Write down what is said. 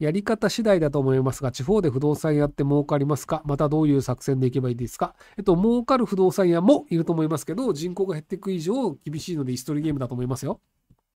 やり方次第だと思いますが、地方で不動産屋って儲かりますかまたどういう作戦でいけばいいですかえっと、儲かる不動産屋もいると思いますけど、人口が減っていく以上、厳しいので、一人ゲームだと思いますよ。